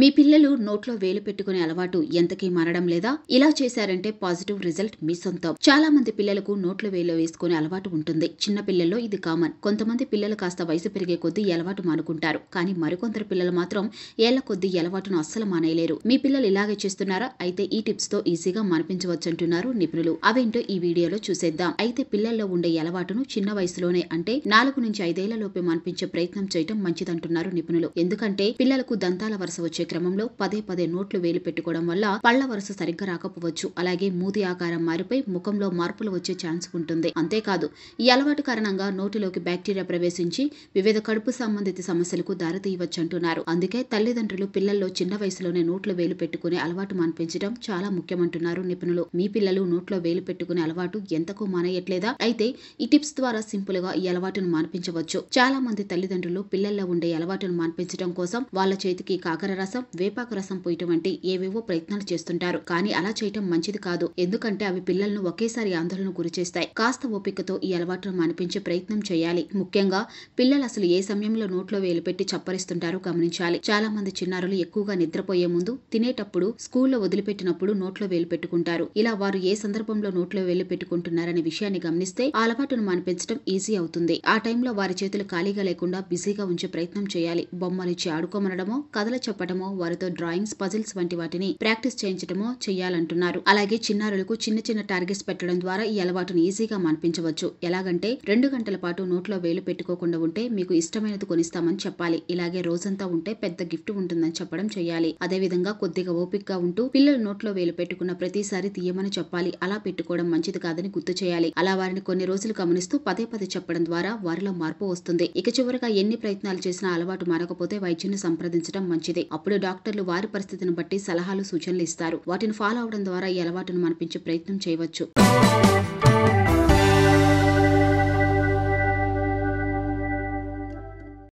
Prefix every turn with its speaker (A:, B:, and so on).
A: మీ పిల్లలు నోట్లో వేలు పెట్టుకునే అలవాటు ఎంతకీ మారడం లేదా ఇలా చేశారంటే పాజిటివ్ రిజల్ట్ మీ సొంతం చాలా మంది పిల్లలకు నోట్లో వేలు వేసుకునే అలవాటు ఉంటుంది చిన్న పిల్లల్లో ఇది కామన్ కొంతమంది పిల్లలు కాస్త వయసు పెరిగే కొద్దీ అలవాటు మానుకుంటారు కానీ మరికొందరు పిల్లలు మాత్రం ఏళ్ల కొద్దీ అలవాటును అస్సలు మానేయలేరు మీ పిల్లలు ఇలాగే చేస్తున్నారా అయితే ఈ టిప్స్ తో ఈజీగా మానిపించవచ్చంటున్నారు అంటున్నారు నిపుణులు అవేంటో ఈ వీడియోలో చూసేద్దాం అయితే పిల్లల్లో ఉండే అలవాటును చిన్న వయసులోనే అంటే నాలుగు నుంచి ఐదేళ్ల లోపే మానిపించే ప్రయత్నం చేయడం మంచిదంటున్నారు నిపుణులు ఎందుకంటే పిల్లలకు దంతాల వరుస వచ్చే వచ్చే క్రమంలో పదే పదే నోట్లు వేలు పెట్టుకోవడం వల్ల పళ్ల వరుస సరిగ్గా రాకపోవచ్చు అలాగే మూతి ఆకారం మారిపోయి ముఖంలో మార్పులు వచ్చే ఛాన్స్ ఉంటుంది అంతేకాదు ఈ అలవాటు కారణంగా నోటిలోకి బ్యాక్టీరియా ప్రవేశించి వివిధ కడుపు సంబంధిత సమస్యలకు దారితీయవచ్చంటున్నారు అందుకే తల్లిదండ్రులు పిల్లల్లో చిన్న వయసులోనే నోట్లు వేలు పెట్టుకునే అలవాటు మాన్పించడం చాలా ముఖ్యమంటున్నారు నిపుణులు మీ పిల్లలు నోట్లో వేలు పెట్టుకునే అలవాటు ఎంతకు మానేయట్లేదా అయితే ఈ టిప్స్ ద్వారా సింపుల్ గా ఈ అలవాటును మాన్పించవచ్చు చాలా మంది తల్లిదండ్రులు పిల్లల్లో ఉండే అలవాటును మాన్పించడం కోసం వాళ్ళ చేతికి కాకర రసం వేపాకు రసం పోయటువంటి ఏవేవో ప్రయత్నాలు చేస్తుంటారు కానీ అలా చేయటం మంచిది కాదు ఎందుకంటే అవి పిల్లలను ఒకేసారి ఆందోళనకు గురిచేస్తాయి కాస్త ఓపికతో ఈ అలవాటును మానిపించే ప్రయత్నం చేయాలి ముఖ్యంగా పిల్లలు అసలు ఏ సమయంలో నోట్లో వేలుపెట్టి చప్పరిస్తుంటారో గమనించాలి చాలా మంది చిన్నారులు ఎక్కువగా నిద్రపోయే ముందు తినేటప్పుడు స్కూల్లో వదిలిపెట్టినప్పుడు నోట్లో వేలు పెట్టుకుంటారు ఇలా వారు ఏ సందర్భంలో నోట్లో వేలు పెట్టుకుంటున్నారనే విషయాన్ని గమనిస్తే ఆ అలవాటును మానిపించడం ఈజీ అవుతుంది ఆ టైంలో వారి చేతులు ఖాళీగా లేకుండా బిజీగా ఉంచే ప్రయత్నం చేయాలి బొమ్మలు ఇచ్చి ఆడుకోమనడమో కథలు చెప్పడమో చేయించడమో వారితో డ్రాయింగ్స్ పజిల్స్ వంటి వాటిని ప్రాక్టీస్ చేయించడమో చేయాలంటున్నారు అలాగే చిన్నారులకు చిన్న చిన్న టార్గెట్స్ పెట్టడం ద్వారా ఈ అలవాటును ఈజీగా మాన్పించవచ్చు ఎలాగంటే రెండు గంటల పాటు నోట్లో వేలు పెట్టుకోకుండా ఉంటే మీకు ఇష్టమైనది కొనిస్తామని చెప్పాలి ఇలాగే రోజంతా ఉంటే పెద్ద గిఫ్ట్ ఉంటుందని చెప్పడం చేయాలి అదేవిధంగా కొద్దిగా ఓపికగా ఉంటూ పిల్లలు నోట్లో వేలు పెట్టుకున్న ప్రతిసారి తీయమని చెప్పాలి అలా పెట్టుకోవడం మంచిది కాదని గుర్తు చేయాలి అలా వారిని కొన్ని రోజులు గమనిస్తూ పదే పదే చెప్పడం ద్వారా వారిలో మార్పు వస్తుంది ఇక చివరిగా ఎన్ని ప్రయత్నాలు చేసినా అలవాటు మారకపోతే వైద్యుని సంప్రదించడం మంచిది అప్పుడు అప్పుడు డాక్టర్లు వారి పరిస్థితిని బట్టి సలహాలు సూచనలు ఇస్తారు వాటిని ఫాలో అవడం ద్వారా ఈ అలవాటును మనిపించే ప్రయత్నం చేయవచ్చు